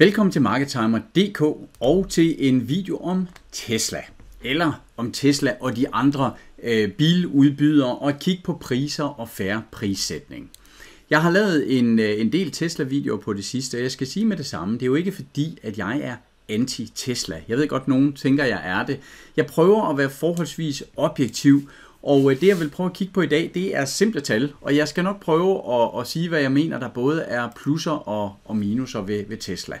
Velkommen til MarketTimer.dk og til en video om Tesla, eller om Tesla og de andre øh, biludbydere, og at kigge på priser og færre prissætning. Jeg har lavet en, øh, en del Tesla-videoer på det sidste, og jeg skal sige med det samme, det er jo ikke fordi, at jeg er anti-Tesla. Jeg ved godt, nogen tænker, at jeg er det. Jeg prøver at være forholdsvis objektiv, og øh, det jeg vil prøve at kigge på i dag, det er simple tal, og jeg skal nok prøve at, at sige, hvad jeg mener, der både er plusser og, og minuser ved, ved Tesla.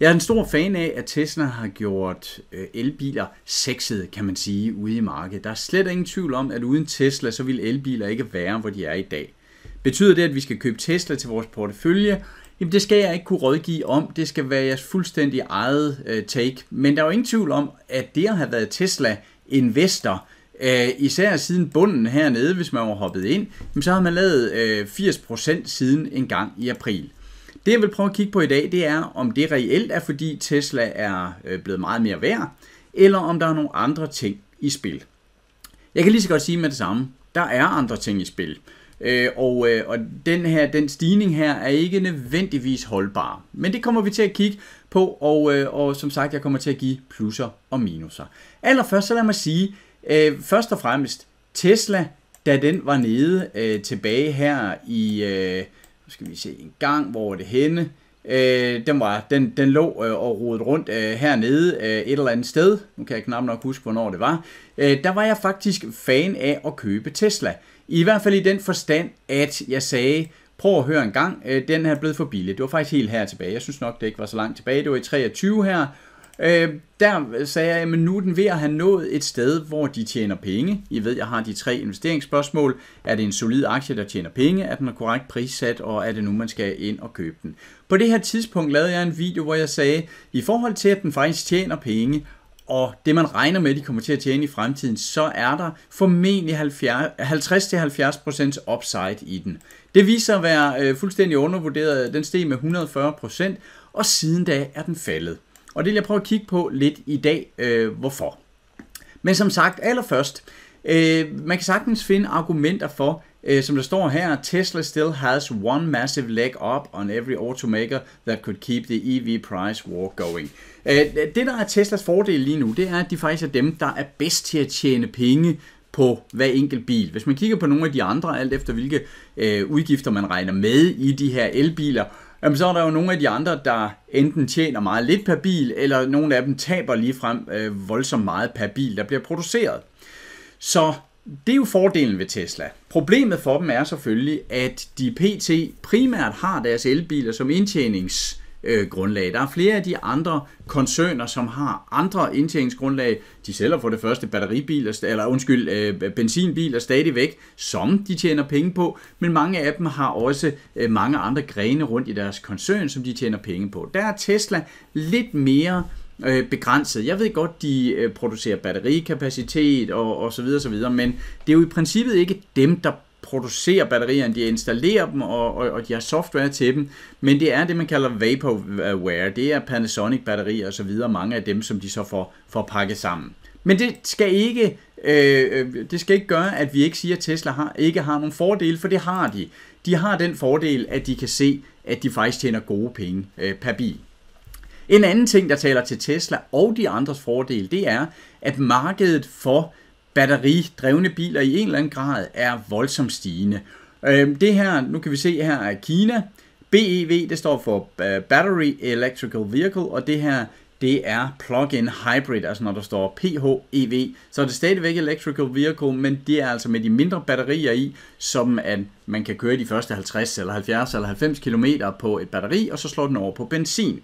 Jeg er en stor fan af, at Tesla har gjort øh, elbiler sexet, kan man sige, ude i markedet. Der er slet ingen tvivl om, at uden Tesla, så vil elbiler ikke være, hvor de er i dag. Betyder det, at vi skal købe Tesla til vores portefølje? Jamen det skal jeg ikke kunne rådgive om. Det skal være jeres fuldstændig eget øh, take. Men der er jo ingen tvivl om, at det at have været Tesla-investor, øh, især siden bunden hernede, hvis man var hoppet ind, så har man lavet 80% siden en gang i april. Det jeg vil prøve at kigge på i dag, det er, om det reelt er, fordi Tesla er øh, blevet meget mere værd, eller om der er nogle andre ting i spil. Jeg kan lige så godt sige med det samme, der er andre ting i spil. Øh, og, øh, og den her, den stigning her er ikke nødvendigvis holdbar. Men det kommer vi til at kigge på, og, øh, og som sagt, jeg kommer til at give plusser og minuser. Allerførst så lad mig sige, øh, først og fremmest, Tesla, da den var nede øh, tilbage her i... Øh, skal vi se en gang, hvor er det henne? Øh, den, var, den, den lå øh, og rodet rundt øh, hernede øh, et eller andet sted. Nu kan jeg knap nok huske, hvornår det var. Øh, der var jeg faktisk fan af at købe Tesla. I hvert fald i den forstand, at jeg sagde, prøv at høre en gang, øh, den er blevet for billig. Det var faktisk helt her tilbage. Jeg synes nok, det ikke var så langt tilbage. Det var i 23 her, Øh, der sagde jeg, at nu er den ved at have nået et sted, hvor de tjener penge. I ved, jeg har de tre investeringsspørgsmål. Er det en solid aktie, der tjener penge? Er den korrekt prissat? Og er det nu, man skal ind og købe den? På det her tidspunkt lavede jeg en video, hvor jeg sagde, at i forhold til, at den faktisk tjener penge, og det man regner med, de kommer til at tjene i fremtiden, så er der formentlig 50-70% upside i den. Det viser sig at være øh, fuldstændig undervurderet. Den steg med 140%, og siden da er den faldet. Og det vil jeg prøve at kigge på lidt i dag, øh, hvorfor. Men som sagt, allerførst, øh, man kan sagtens finde argumenter for, øh, som der står her, Tesla still has one massive leg up on every automaker that could keep the EV price war going. Øh, det, der er Teslas fordel lige nu, det er, at de faktisk er dem, der er bedst til at tjene penge på hver enkelt bil. Hvis man kigger på nogle af de andre, alt efter hvilke øh, udgifter man regner med i de her elbiler, øh, jamen så er der jo nogle af de andre, der enten tjener meget lidt per bil, eller nogle af dem taber ligefrem øh, voldsomt meget per bil, der bliver produceret. Så det er jo fordelen ved Tesla. Problemet for dem er selvfølgelig, at de PT primært har deres elbiler som indtjenings øh, grundlag. Der er flere af de andre koncerner, som har andre indtjeningsgrundlag. De sælger for det første batteribiler, eller undskyld, øh, benzinbiler stadigvæk, som de tjener penge på, men mange af dem har også øh, mange andre grene rundt i deres koncern, som de tjener penge på. Der er Tesla lidt mere øh, begrænset. Jeg ved godt, de øh, producerer batterikapacitet og, og så videre, så videre, men det er jo i princippet ikke dem, der producerer batterierne, de installerer dem, og, og, og de har software til dem, men det er det, man kalder vaporware. Det er Panasonic-batterier osv., mange af dem, som de så får, får pakket sammen. Men det skal ikke øh, øh det skal ikke gøre, at vi ikke siger, at Tesla har, ikke har nogen fordele, for det har de. De har den fordel, at de kan se, at de faktisk tjener gode penge øh, per bil. En anden ting, der taler til Tesla og de andres fordel, det er, at markedet for øh, batteridrevne biler i en eller anden grad er voldsomt stigende. Øhm, det her, nu kan vi se her er Kina. BEV, det står for øh, Battery Electrical Vehicle, og det her, det er plug-in hybrid, altså når der står PHEV, så er det stadigvæk electrical vehicle, men det er altså med de mindre batterier i, som at man kan køre de første 50 eller 70 eller 90 km på et batteri, og så slår den over på benzin.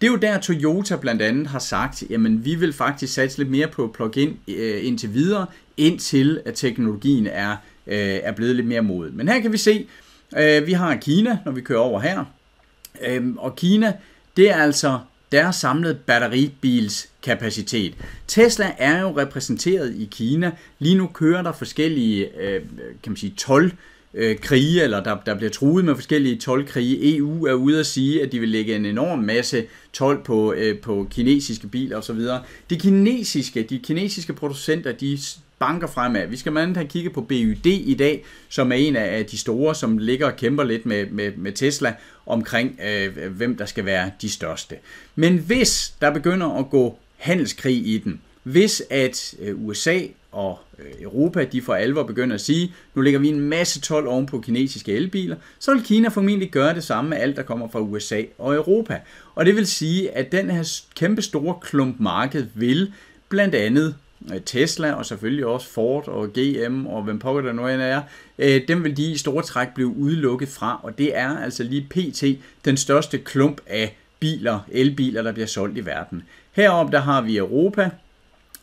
Det er jo der, Toyota blandt andet har sagt, jamen vi vil faktisk satse lidt mere på plug-in øh, indtil videre, indtil at øh, teknologien er, øh, er blevet lidt mere moden. Men her kan vi se, øh, vi har Kina, når vi kører over her. Øh, og Kina, det er altså deres samlede batteribils kapacitet. Tesla er jo repræsenteret i Kina. Lige nu kører der forskellige øh, kan man sige, 12 øh, krige, eller der, der bliver truet med forskellige tolvkrige. EU er ude at sige, at de vil lægge en enorm masse tolv på, øh, på kinesiske biler osv. De kinesiske, de kinesiske producenter, de banker fremad. Vi skal blandt andet have kigget på BYD i dag, som er en af de store, som ligger og kæmper lidt med, med, med Tesla omkring, øh, hvem der skal være de største. Men hvis der begynder at gå handelskrig i den, hvis at øh, USA og øh, Europa, de for alvor begynder at sige, nu lægger vi en masse 12 oven på kinesiske elbiler, så vil Kina formentlig gøre det samme med alt, der kommer fra USA og Europa. Og det vil sige, at den her kæmpe store klump marked vil blandt andet øh, Tesla og selvfølgelig også Ford og GM og hvem pokker der nu end er, øh, dem vil de i store træk blive udelukket fra, og det er altså lige pt. den største klump af biler, elbiler, der bliver solgt i verden. Herom der har vi Europa,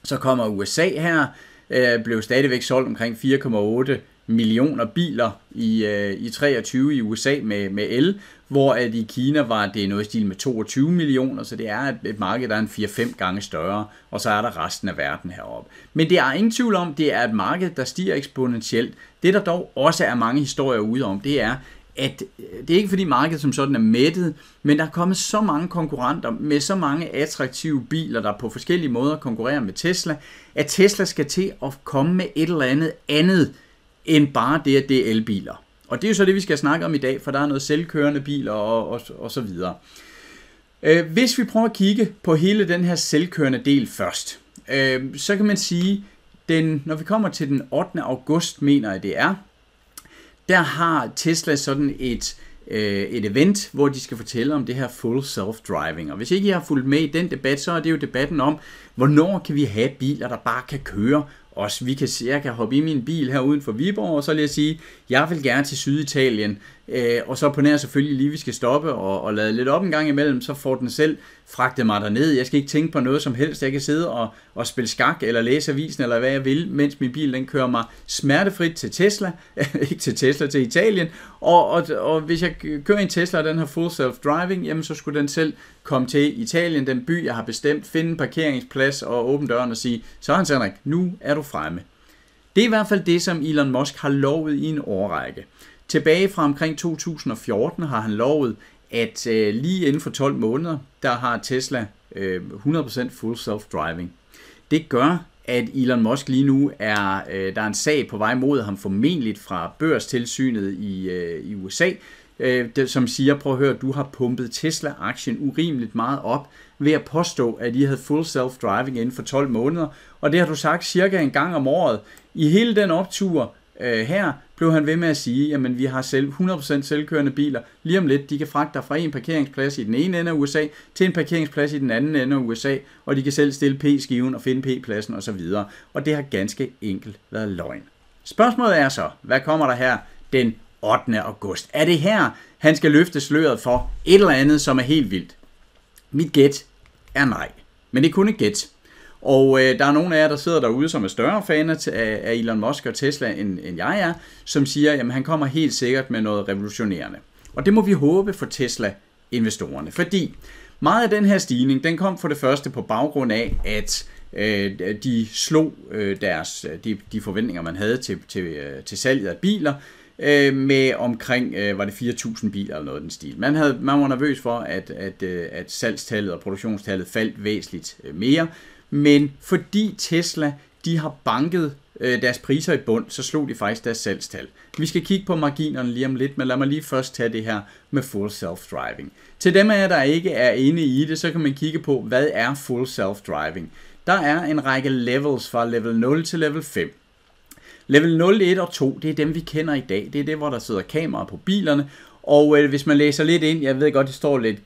så kommer USA her, øh, blev stadigvæk solgt omkring 4,8 millioner biler i, øh, i 23 i USA med, med el, hvor at i Kina var det noget stil med 22 millioner, så det er et, et marked, der er en 4-5 gange større, og så er der resten af verden heroppe. Men det er ingen tvivl om, det er et marked, der stiger eksponentielt. Det der dog også er mange historier ude om, det er, at øh, det er ikke fordi markedet som sådan er mættet, men der er kommet så mange konkurrenter med så mange attraktive biler, der på forskellige måder konkurrerer med Tesla, at Tesla skal til at komme med et eller andet andet end bare det, at det er elbiler. Og det er jo så det, vi skal snakke om i dag, for der er noget selvkørende biler og, og, og så videre. Øh, hvis vi prøver at kigge på hele den her selvkørende del først, øh, så kan man sige, den, når vi kommer til den 8. august, mener jeg det er, der har Tesla sådan et øh, et event, hvor de skal fortælle om det her full self-driving. Og hvis ikke I har fulgt med i den debat, så er det jo debatten om, hvornår kan vi have biler, der bare kan køre os. Vi kan, jeg kan hoppe i min bil her uden for Viborg, og så vil jeg sige, jeg vil gerne til Syditalien Øh, og så på nær selvfølgelig lige, vi skal stoppe og, og lade lidt op en gang imellem, så får den selv fragtet mig derned. Jeg skal ikke tænke på noget som helst. Jeg kan sidde og, og spille skak eller læse avisen eller hvad jeg vil, mens min bil den kører mig smertefrit til Tesla, ikke til Tesla, til Italien. Og, og, og hvis jeg kører en Tesla, og den har full self-driving, jamen så skulle den selv komme til Italien, den by, jeg har bestemt, finde en parkeringsplads og åbne døren og sige, så Hans Henrik, nu er du fremme. Det er i hvert fald det, som Elon Musk har lovet i en årrække. Tilbage fra omkring 2014 har han lovet, at øh, lige inden for 12 måneder, der har Tesla øh, 100% full self-driving. Det gør, at Elon Musk lige nu er, øh, der er en sag på vej mod ham formentlig fra børstilsynet i, øh, i USA, øh, som siger, prøv at høre, du har pumpet Tesla-aktien urimeligt meget op ved at påstå, at I havde full self-driving inden for 12 måneder, og det har du sagt cirka en gang om året. I hele den optur øh, her, blev han ved med at sige, at vi har selv 100% selvkørende biler. Lige om lidt, de kan fragte dig fra en parkeringsplads i den ene ende af USA til en parkeringsplads i den anden ende af USA, og de kan selv stille P-skiven og finde P-pladsen osv. Og det har ganske enkelt været løgn. Spørgsmålet er så, hvad kommer der her den 8. august? Er det her, han skal løfte sløret for et eller andet, som er helt vildt? Mit gæt er nej. Men det er kun et gæt. Og øh, der er nogle af jer, der sidder derude, som er større faner af, af Elon Musk og Tesla, end, end jeg er, som siger, at han kommer helt sikkert med noget revolutionerende. Og det må vi håbe for Tesla-investorerne, fordi meget af den her stigning, den kom for det første på baggrund af, at øh, de slog øh, deres, øh, de, de forventninger, man havde til, til, øh, til salget af biler, øh, med omkring, øh, var det 4.000 biler eller noget den stil. Man, havde, man var nervøs for, at, at, øh, at salgstallet og produktionstallet faldt væsentligt øh, mere, men fordi Tesla de har banket øh, deres priser i bund, så slog de faktisk deres salgstal. Vi skal kigge på marginerne lige om lidt, men lad mig lige først tage det her med full self-driving. Til dem af jer, der ikke er inde i det, så kan man kigge på, hvad er full self-driving? Der er en række levels fra level 0 til level 5. Level 0, 1 og 2, det er dem vi kender i dag. Det er det, hvor der sidder kameraer på bilerne, og øh, hvis man læser lidt ind, jeg ved godt, det står lidt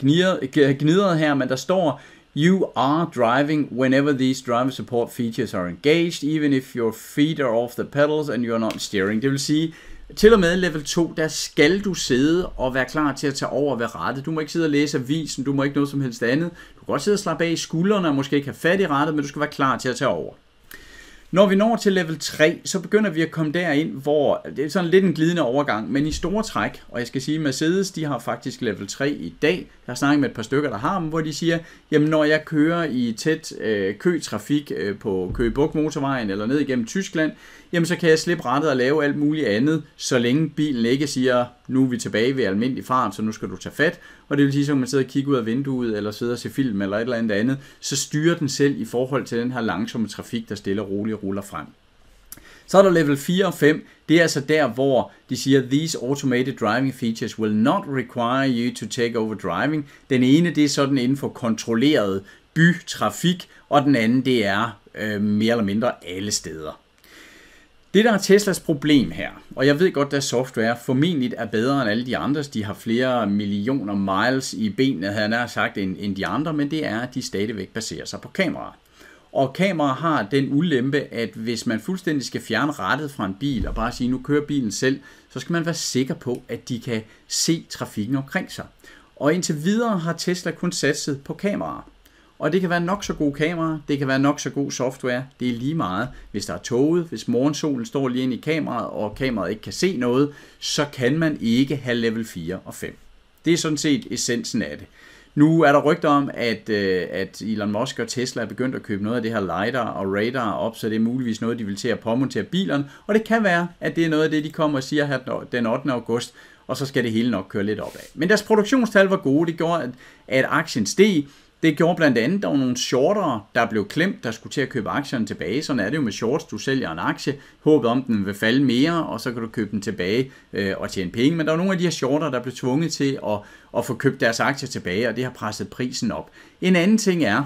gnidret her, men der står, You are driving whenever these driver support features are engaged, even if your feet are off the pedals and you're not steering. Det vil sige, til og med level 2, der skal du sidde og være klar til at tage over ved rette. Du må ikke sidde og læse avisen, du må ikke noget som helst andet. Du kan godt sidde og slappe af i skuldrene og måske ikke have fat i rattet, men du skal være klar til at tage over. Når vi når til level 3, så begynder vi at komme derind, hvor det er sådan lidt en glidende overgang, men i store træk, og jeg skal sige, Mercedes, de har faktisk level 3 i dag. Jeg har snakket med et par stykker, der har dem, hvor de siger, jamen når jeg kører i tæt øh, køtrafik øh, på Køge motorvejen eller ned igennem Tyskland, jamen så kan jeg slippe rettet og lave alt muligt andet, så længe bilen ikke siger, nu er vi tilbage ved almindelig fart, så nu skal du tage fat. Og det vil sige, så man sidder og kigger ud af vinduet, eller sidder og se film, eller et eller andet andet, så styrer den selv i forhold til den her langsomme trafik, der stille og roligt ruller frem. Så er der level 4 og 5. Det er altså der, hvor de siger, these automated driving features will not require you to take over driving. Den ene, det er sådan inden for kontrolleret bytrafik, og den anden, det er øh, mere eller mindre alle steder. Det, der er Teslas problem her, og jeg ved godt, at software formentlig er bedre end alle de andres, de har flere millioner miles i benene, havde jeg sagt, end, end de andre, men det er, at de stadigvæk baserer sig på kameraer. Og kameraer har den ulempe, at hvis man fuldstændig skal fjerne rettet fra en bil og bare sige, nu kører bilen selv, så skal man være sikker på, at de kan se trafikken omkring sig. Og indtil videre har Tesla kun satset på kameraer. Og det kan være nok så god kamera, det kan være nok så god software, det er lige meget. Hvis der er toget, hvis morgensolen står lige ind i kameraet, og kameraet ikke kan se noget, så kan man ikke have level 4 og 5. Det er sådan set essensen af det. Nu er der rygter om, at, øh, at Elon Musk og Tesla er begyndt at købe noget af det her LiDAR og radar op, så det er muligvis noget, de vil til at påmontere bilerne. Og det kan være, at det er noget af det, de kommer og siger her den 8. august, og så skal det hele nok køre lidt opad. Men deres produktionstal var gode, det gjorde, at, at aktien steg, det gjorde blandt andet, der var nogle shortere, der blev klemt, der skulle til at købe aktierne tilbage. Sådan er det jo med shorts. Du sælger en aktie, håber om, den vil falde mere, og så kan du købe den tilbage øh, og tjene penge. Men der var nogle af de her shortere, der blev tvunget til at, at få købt deres aktier tilbage, og det har presset prisen op. En anden ting er,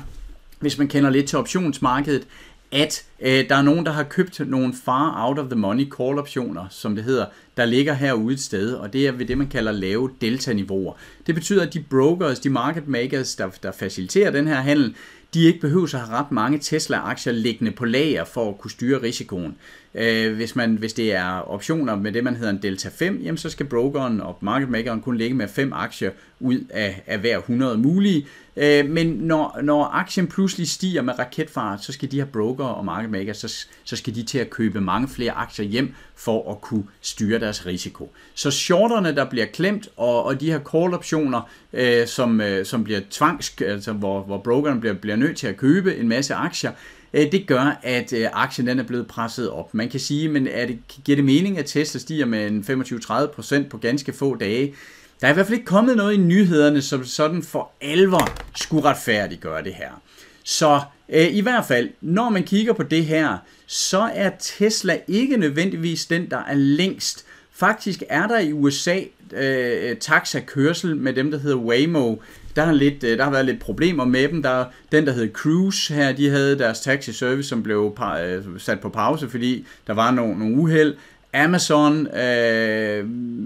hvis man kender lidt til optionsmarkedet, at øh, der er nogen, der har købt nogle far out of the money call optioner, som det hedder, der ligger herude et sted, og det er ved det, man kalder lave delta-niveauer. Det betyder, at de brokers, de market makers, der, der faciliterer den her handel, de ikke behøver at have ret mange Tesla-aktier liggende på lager for at kunne styre risikoen. Øh, hvis, man, hvis det er optioner med det, man hedder en delta 5, jamen så skal brokeren og marketmakeren kun ligge med fem aktier ud af, af hver 100 mulige. Øh, men når, når aktien pludselig stiger med raketfart, så skal de her broker og marketmaker, så, så skal de til at købe mange flere aktier hjem for at kunne styre deres risiko. Så shorterne, der bliver klemt, og, og de her call-optioner, øh, som, øh, som bliver tvangsk, altså hvor, hvor brokeren bliver, bliver nødt til at købe en masse aktier, øh, Øh, det gør, at øh, aktien den er blevet presset op. Man kan sige, men er det, giver det mening, at Tesla stiger med 25-30% på ganske få dage? Der er i hvert fald ikke kommet noget i nyhederne, som sådan for alvor skulle retfærdiggøre det her. Så øh, i hvert fald, når man kigger på det her, så er Tesla ikke nødvendigvis den, der er længst. Faktisk er der i USA øh, øh, taxakørsel med dem, der hedder Waymo, der, er lidt, øh, der har været lidt problemer med dem. Der, den, der hed Cruise her, de havde deres taxi service, som blev øh, sat på pause, fordi der var nogle, nogle uheld. Amazon øh,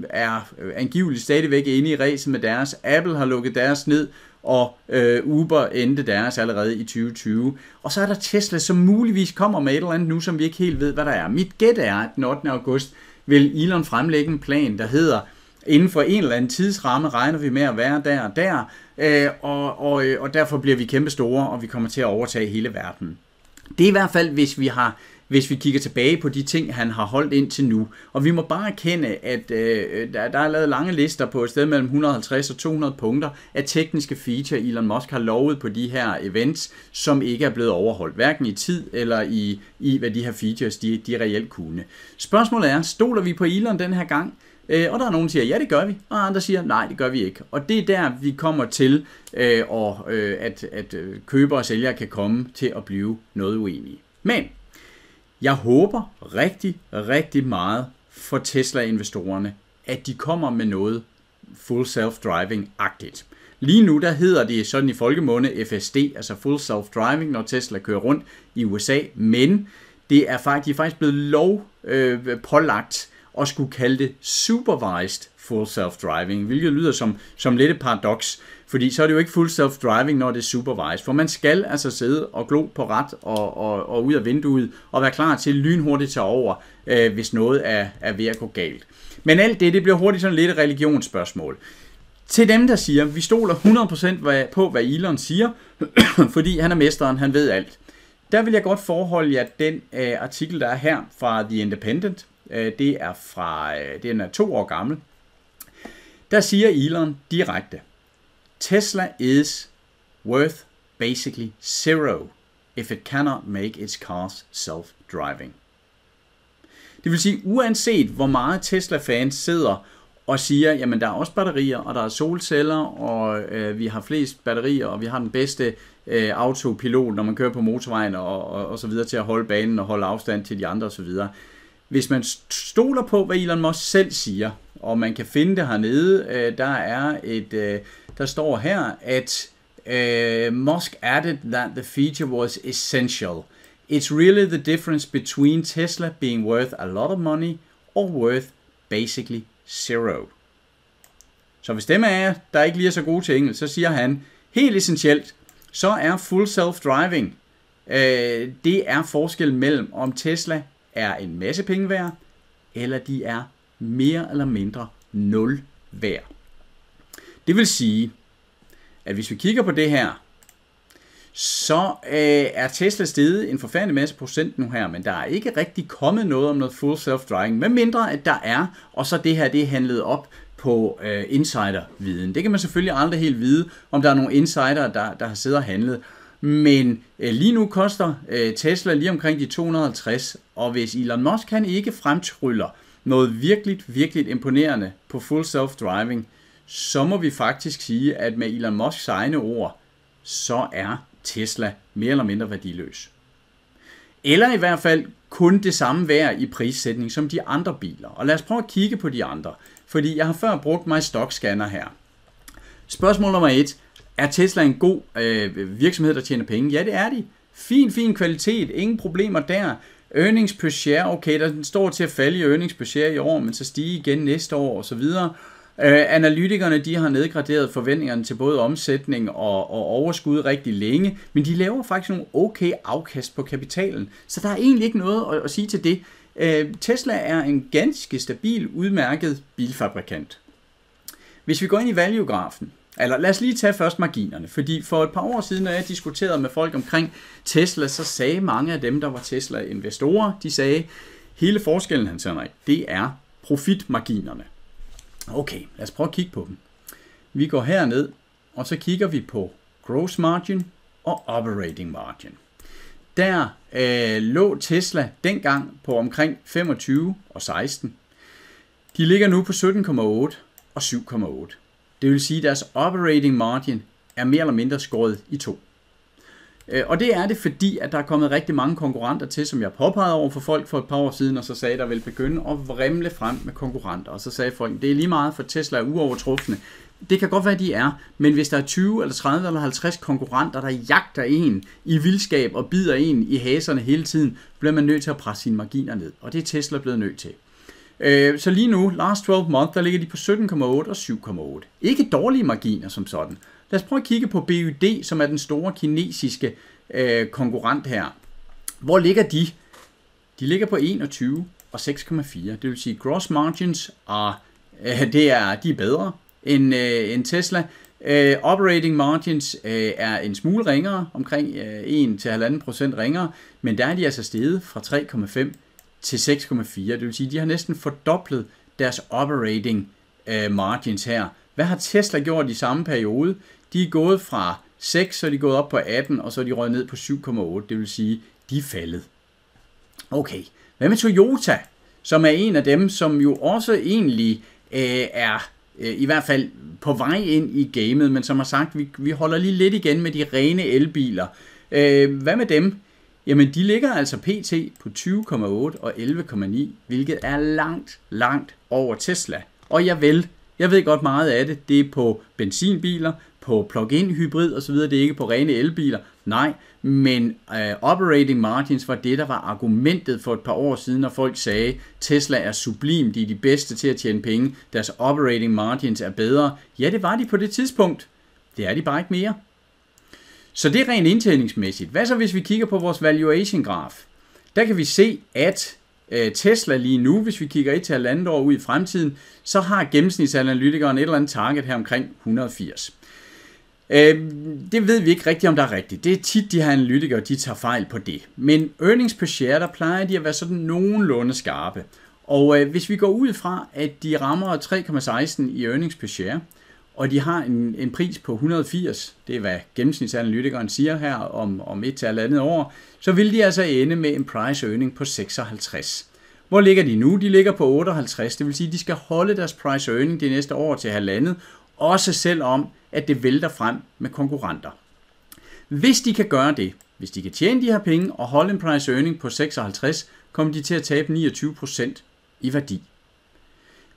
er angiveligt stadigvæk inde i ræset med deres. Apple har lukket deres ned, og øh, Uber endte deres allerede i 2020. Og så er der Tesla, som muligvis kommer med et eller andet nu, som vi ikke helt ved, hvad der er. Mit gæt er, at den 8. august vil Elon fremlægge en plan, der hedder, inden for en eller anden tidsramme regner vi med at være der og der, Øh, og, og, øh, og derfor bliver vi kæmpe store, og vi kommer til at overtage hele verden. Det er i hvert fald, hvis vi har hvis vi kigger tilbage på de ting, han har holdt ind til nu. Og vi må bare erkende, at øh, øh, der, der er lavet lange lister på et sted mellem 150 og 200 punkter af tekniske feature, Elon Musk har lovet på de her events, som ikke er blevet overholdt, hverken i tid eller i, i hvad de her features de, de reelt kunne. Spørgsmålet er, stoler vi på Elon den her gang? Øh, og der er nogen, der siger, ja, det gør vi, og andre siger, nej, det gør vi ikke. Og det er der, vi kommer til, øh, og, øh, at, at køber og sælger kan komme til at blive noget uenige. Men jeg håber rigtig, rigtig meget for Tesla-investorerne, at de kommer med noget full self-driving-agtigt. Lige nu der hedder det sådan i folkemunde FSD, altså full self-driving, når Tesla kører rundt i USA, men det er faktisk, de er faktisk blevet lov øh, pålagt og skulle kalde det supervised full self-driving, hvilket lyder som, som lidt et paradoks, fordi så er det jo ikke full self-driving, når det er supervised, for man skal altså sidde og glo på ret og, og, og ud af vinduet og være klar til lynhurtigt tage over, øh, hvis noget er, er ved at gå galt. Men alt det, det bliver hurtigt sådan lidt et religionsspørgsmål. Til dem, der siger, vi stoler 100% på, hvad Elon siger, fordi han er mesteren, han ved alt. Der vil jeg godt forholde jer den øh, artikel, der er her fra The Independent, Øh, det er fra, øh, den er to år gammel, der siger Elon direkte, Tesla is worth basically zero if it cannot make its cars self-driving. Det vil sige, uanset hvor meget Tesla-fans sidder og siger, jamen der er også batterier, og der er solceller, og øh, vi har flest batterier, og vi har den bedste øh, autopilot, når man kører på motorvejen og, og, og så videre til at holde banen og holde afstand til de andre og så videre hvis man stoler på, hvad Elon Musk selv siger, og man kan finde det hernede, øh, der er et, øh, der står her, at øh, Musk added that the feature was essential. It's really the difference between Tesla being worth a lot of money or worth basically zero. Så hvis dem af jer, der ikke lige er så gode til engelsk, så siger han, helt essentielt, så er full self-driving, øh, det er forskel mellem, om Tesla er en masse penge værd, eller de er mere eller mindre 0 værd. Det vil sige, at hvis vi kigger på det her, så øh, er Tesla steget en forfærdelig masse procent nu her, men der er ikke rigtig kommet noget om noget full self-driving, medmindre at der er, og så det her det er handlet op på øh, insider-viden. Det kan man selvfølgelig aldrig helt vide, om der er nogle insider, der, der har siddet og handlet. Men øh, lige nu koster øh, Tesla lige omkring de 250, og hvis Elon Musk han ikke fremtryller noget virkelig, virkelig imponerende på full self-driving, så må vi faktisk sige, at med Elon Musks egne ord, så er Tesla mere eller mindre værdiløs. Eller i hvert fald kun det samme værd i prissætning som de andre biler. Og lad os prøve at kigge på de andre, fordi jeg har før brugt mig stockscanner her. Spørgsmål nummer 1. Er Tesla en god øh, virksomhed, der tjener penge? Ja, det er de. Fin, fin kvalitet. Ingen problemer der. Earnings per share, okay, der står til at falde i earnings per share i år, men så stige igen næste år osv. Øh, analytikerne de har nedgraderet forventningerne til både omsætning og, og overskud rigtig længe, men de laver faktisk nogle okay afkast på kapitalen. Så der er egentlig ikke noget at, at sige til det. Øh, Tesla er en ganske stabil, udmærket bilfabrikant. Hvis vi går ind i value-grafen, eller lad os lige tage først marginerne, fordi for et par år siden, når jeg diskuterede med folk omkring Tesla, så sagde mange af dem, der var Tesla-investorer, de sagde, hele forskellen, han Henrik, det er profitmarginerne. Okay, lad os prøve at kigge på dem. Vi går herned, og så kigger vi på gross margin og operating margin. Der øh, lå Tesla dengang på omkring 25 og 16. De ligger nu på 17,8 og 7,8. Det vil sige, at deres operating margin er mere eller mindre skåret i to. Øh, og det er det, fordi at der er kommet rigtig mange konkurrenter til, som jeg påpegede over for folk for et par år siden, og så sagde, der vil begynde at vrimle frem med konkurrenter. Og så sagde folk, det er lige meget, for Tesla er uovertruffende. Det kan godt være, de er, men hvis der er 20 eller 30 eller 50 konkurrenter, der jagter en i vildskab og bider en i haserne hele tiden, bliver man nødt til at presse sine marginer ned. Og det er Tesla blevet nødt til. Øh, så lige nu, last 12 month, der ligger de på 17,8 og 7,8. Ikke dårlige marginer som sådan. Lad os prøve at kigge på BUD, som er den store kinesiske øh, konkurrent her. Hvor ligger de? De ligger på 21 og 6,4. Det vil sige, gross margins er, øh, det er, de er bedre end, øh, end Tesla. Øh, operating margins øh, er en smule ringere, omkring øh, 1-1,5% ringere, men der er de altså steget fra 3,5 til 6,4. Det vil sige, at de har næsten fordoblet deres operating øh, margins her. Hvad har Tesla gjort i samme periode? De er gået fra 6, så er de gået op på 18, og så er de røget ned på 7,8. Det vil sige, de er faldet. Okay, hvad med Toyota, som er en af dem, som jo også egentlig øh, er øh, i hvert fald på vej ind i gamet, men som har sagt, vi, vi holder lige lidt igen med de rene elbiler. Øh, hvad med dem? Jamen, de ligger altså pt. på 20,8 og 11,9, hvilket er langt, langt over Tesla. Og jeg vil, jeg ved godt meget af det, det er på benzinbiler, på plug-in hybrid osv., det er ikke på rene elbiler, nej, men øh, operating margins var det, der var argumentet for et par år siden, når folk sagde, Tesla er sublim, de er de bedste til at tjene penge, deres operating margins er bedre. Ja, det var de på det tidspunkt. Det er de bare ikke mere. Så det er rent indtjeningsmæssigt. Hvad så hvis vi kigger på vores valuation graf? Der kan vi se, at øh, Tesla lige nu, hvis vi kigger et til halvandet år ud i fremtiden, så har gennemsnitsanalytikeren et eller andet target her omkring 180. Øh, det ved vi ikke rigtigt, om der er rigtigt. Det er tit, de her analytikere, de tager fejl på det. Men earnings per share, der plejer de at være sådan nogenlunde skarpe. Og øh, hvis vi går ud fra, at de rammer 3,16 i earnings per share, og de har en, en pris på 180, det er hvad gennemsnitsanalytikeren siger her om, om et til andet år, så vil de altså ende med en price earning på 56. Hvor ligger de nu? De ligger på 58, det vil sige, at de skal holde deres price earning de næste år til halvandet, også selvom at det vælter frem med konkurrenter. Hvis de kan gøre det, hvis de kan tjene de her penge og holde en price earning på 56, kommer de til at tabe 29% i værdi.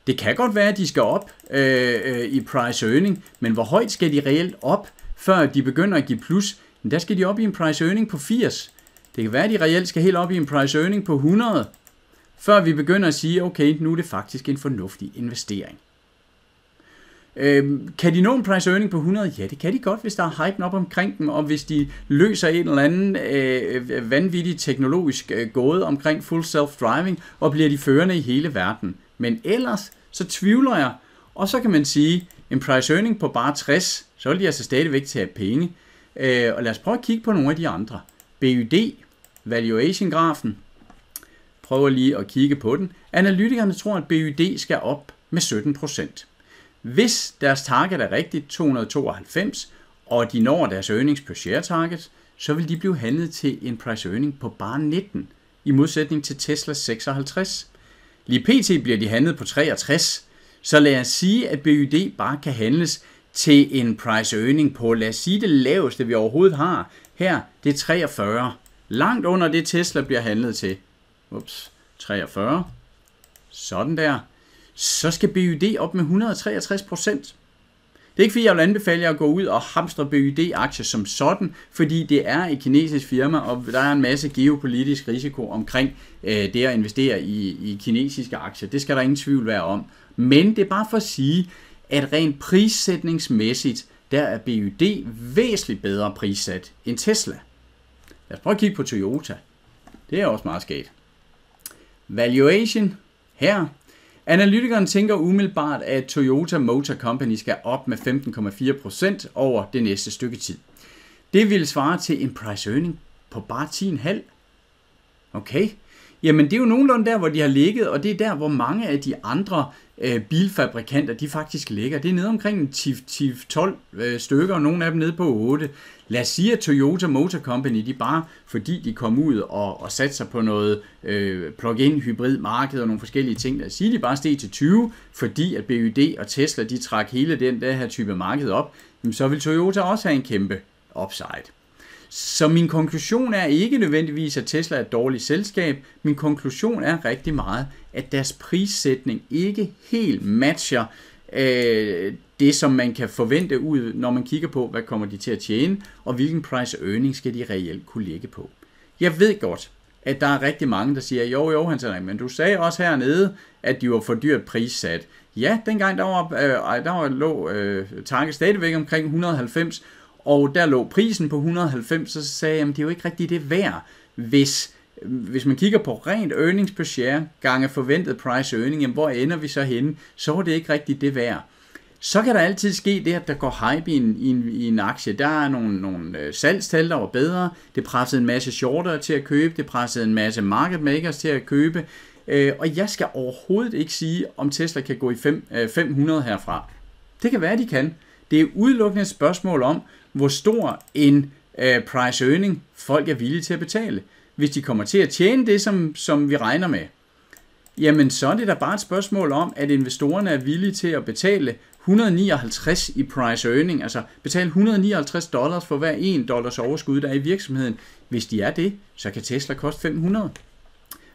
Det kan godt være, at de skal op øh, øh, i price earning, men hvor højt skal de reelt op, før de begynder at give plus? Men der skal de op i en price earning på 80. Det kan være, at de reelt skal helt op i en price earning på 100, før vi begynder at sige, okay, nu er det faktisk en fornuftig investering. Øh, kan de nå en price earning på 100? Ja, det kan de godt, hvis der er hypen op omkring dem, og hvis de løser en eller anden øh, vanvittig teknologisk øh, gåde omkring full self-driving, og bliver de førende i hele verden. Men ellers, så tvivler jeg, og så kan man sige, en price earning på bare 60, så vil de altså stadigvæk tage penge. Øh, og lad os prøve at kigge på nogle af de andre. BUD, valuation-grafen, Prøv lige at kigge på den. Analytikerne tror, at BUD skal op med 17%. Hvis deres target er rigtigt, 292, og de når deres earnings per share target, så vil de blive handlet til en price earning på bare 19, i modsætning til Teslas 56. Lige pt. bliver de handlet på 63, så lad os sige, at BUD bare kan handles til en price earning på, lad os sige det laveste vi overhovedet har. Her, det er 43. Langt under det Tesla bliver handlet til. Ups, 43. Sådan der. Så skal BUD op med 163 procent. Det er ikke fordi, jeg vil anbefale jer at gå ud og hamstre BYD-aktier som sådan, fordi det er et kinesisk firma, og der er en masse geopolitisk risiko omkring øh, det at investere i, i kinesiske aktier. Det skal der ingen tvivl være om. Men det er bare for at sige, at rent prissætningsmæssigt, der er BYD væsentligt bedre prissat end Tesla. Lad os prøve at kigge på Toyota. Det er også meget skægt. Valuation her Analytikeren tænker umiddelbart, at Toyota Motor Company skal op med 15,4% over det næste stykke tid. Det vil svare til en price-earning på bare 10,5. Okay, jamen det er jo nogenlunde der, hvor de har ligget, og det er der, hvor mange af de andre øh, bilfabrikanter, de faktisk ligger. Det er nede omkring 10-12 øh, stykker, og nogle af dem nede på 8. Lad os sige, at Toyota Motor Company, de bare, fordi de kom ud og, og satte sig på noget øh, plug-in hybrid marked og nogle forskellige ting, lad os sige, de bare steg til 20, fordi at BYD og Tesla, de trak hele den der her type marked op, jamen, så vil Toyota også have en kæmpe upside. Så min konklusion er ikke nødvendigvis, at Tesla er et dårligt selskab. Min konklusion er rigtig meget, at deres prissætning ikke helt matcher øh, det, som man kan forvente ud, når man kigger på, hvad kommer de til at tjene, og hvilken price earning skal de reelt kunne ligge på. Jeg ved godt, at der er rigtig mange, der siger, jo jo Hans Henrik, men du sagde også hernede, at de var for dyrt prissat. Ja, dengang der var, øh, der var, lå øh, tanke stadigvæk omkring 190, og der lå prisen på 190, så sagde jeg, at det er jo ikke rigtigt det værd, hvis hvis man kigger på rent earnings per share gange forventet price earning, jamen hvor ender vi så henne? Så er det ikke rigtigt det værd så kan der altid ske det, at der går hype i en, i en, i en aktie. Der er nogle, nogle øh, salgstal, der var bedre. Det pressede en masse shorter til at købe. Det pressede en masse market makers til at købe. Øh, og jeg skal overhovedet ikke sige, om Tesla kan gå i 5, 500 øh, herfra. Det kan være, de kan. Det er udelukkende et spørgsmål om, hvor stor en price earning folk er villige til at betale. Hvis de kommer til at tjene det, som, som vi regner med, jamen så er det da bare et spørgsmål om, at investorerne er villige til at betale 159 i price earning, altså betale 159 dollars for hver 1 dollars overskud, der er i virksomheden. Hvis de er det, så kan Tesla koste 500.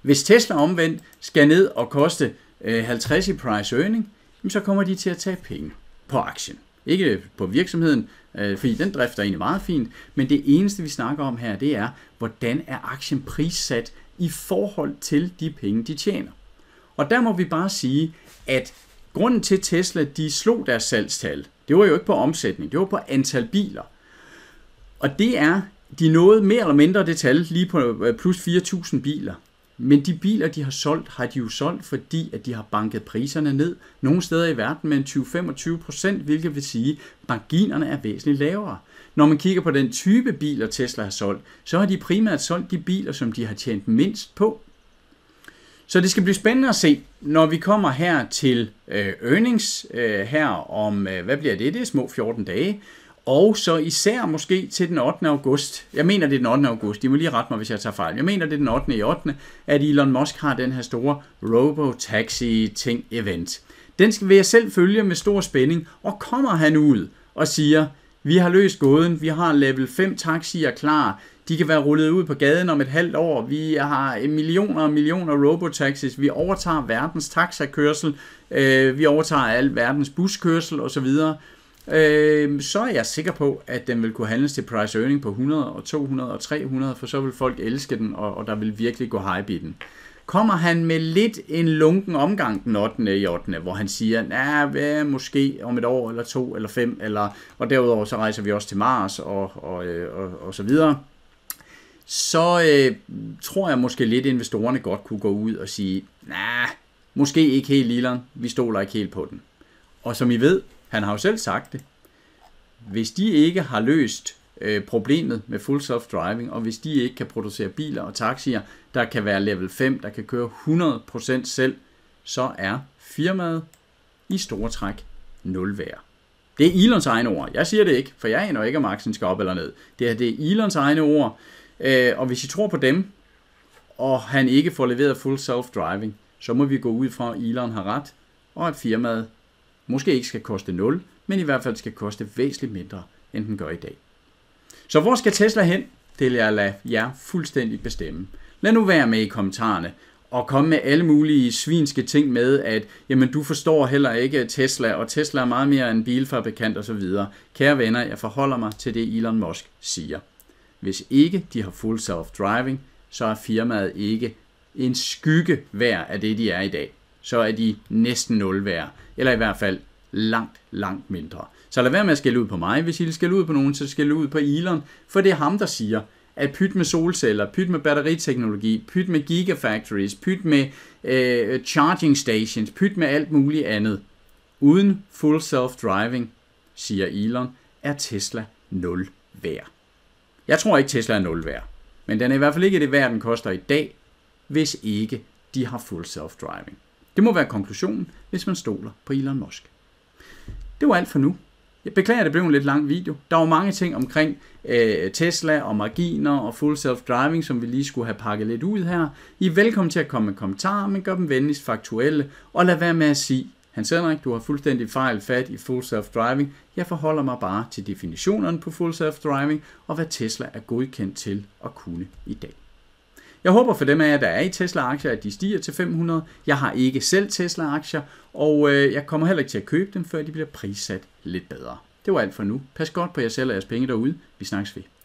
Hvis Tesla omvendt skal ned og koste 50 øh, i price earning, så kommer de til at tage penge på aktien. Ikke øh, på virksomheden, øh, fordi den drifter egentlig meget fint, men det eneste vi snakker om her, det er, hvordan er aktien prissat i forhold til de penge, de tjener. Og der må vi bare sige, at Grunden til Tesla, de slog deres salgstal, det var jo ikke på omsætning, det var på antal biler. Og det er, de nåede mere eller mindre det tal, lige på øh, plus 4.000 biler. Men de biler, de har solgt, har de jo solgt, fordi at de har banket priserne ned nogle steder i verden med 20-25 procent, hvilket vil sige, at marginerne er væsentligt lavere. Når man kigger på den type biler, Tesla har solgt, så har de primært solgt de biler, som de har tjent mindst på. Så det skal blive spændende at se, når vi kommer her til øh, earnings, øh, her om, øh, hvad bliver det, det er små 14 dage, og så især måske til den 8. august. Jeg mener, det er den 8. august. De må lige rette mig, hvis jeg tager fejl. Jeg mener, det er den 8. i 8. at Elon Musk har den her store robotaxi-ting-event. Den skal jeg selv følge med stor spænding, og kommer han ud og siger, vi har løst gåden, vi har level 5 taxier klar, de kan være rullet ud på gaden om et halvt år. Vi har millioner og millioner robotaxis. Vi overtager verdens taxakørsel. Øh, vi overtager al verdens buskørsel osv. Øh, så er jeg sikker på, at den vil kunne handles til price earning på 100 og 200 og 300, for så vil folk elske den, og, og der vil virkelig gå hype i den kommer han med lidt en lunken omgang den 8. i 8. hvor han siger, ja, måske om et år, eller to, eller fem, eller, og derudover så rejser vi også til Mars, og, og, øh, og, og så videre så øh, tror jeg måske lidt, at investorerne godt kunne gå ud og sige, nej, nah, måske ikke helt Lilan, vi stoler ikke helt på den. Og som I ved, han har jo selv sagt det, hvis de ikke har løst øh, problemet med full self-driving, og hvis de ikke kan producere biler og taxier, der kan være level 5, der kan køre 100% selv, så er firmaet i store træk nul værd. Det er Elons egne ord. Jeg siger det ikke, for jeg aner ikke, om aktien skal op eller ned. Det er det er Elons egne ord. Øh, og hvis I tror på dem, og han ikke får leveret full self-driving, så må vi gå ud fra, at Elon har ret, og at firmaet måske ikke skal koste 0, men i hvert fald skal koste væsentligt mindre, end den gør i dag. Så hvor skal Tesla hen? Det vil jeg lade jer fuldstændig bestemme. Lad nu være med i kommentarerne, og komme med alle mulige svinske ting med, at jamen, du forstår heller ikke Tesla, og Tesla er meget mere en bilfabrikant osv. Kære venner, jeg forholder mig til det, Elon Musk siger. Hvis ikke de har full self-driving, så er firmaet ikke en skygge værd af det, de er i dag. Så er de næsten nul værd, eller i hvert fald langt, langt mindre. Så lad være med at skælde ud på mig. Hvis I skal ud på nogen, så skælde ud på Elon, for det er ham, der siger, at pyt med solceller, pyt med batteriteknologi, pyt med gigafactories, pyt med øh, charging stations, pyt med alt muligt andet. Uden full self-driving, siger Elon, er Tesla nul værd. Jeg tror ikke, Tesla er 0 værd. Men den er i hvert fald ikke det værd, den koster i dag, hvis ikke de har full self-driving. Det må være konklusionen, hvis man stoler på Elon Musk. Det var alt for nu. Jeg beklager, det blev en lidt lang video. Der var mange ting omkring øh, Tesla og marginer og full self-driving, som vi lige skulle have pakket lidt ud her. I er velkommen til at komme med kommentarer, men gør dem venligst faktuelle, og lad være med at sige, Hans Henrik, du har fuldstændig fejl fat i full self-driving. Jeg forholder mig bare til definitionerne på full self-driving og hvad Tesla er godkendt til at kunne i dag. Jeg håber for dem af jer, der er i Tesla-aktier, at de stiger til 500. Jeg har ikke selv Tesla-aktier, og øh, jeg kommer heller ikke til at købe dem, før de bliver prissat lidt bedre. Det var alt for nu. Pas godt på jer selv og jeres penge derude. Vi snakkes ved.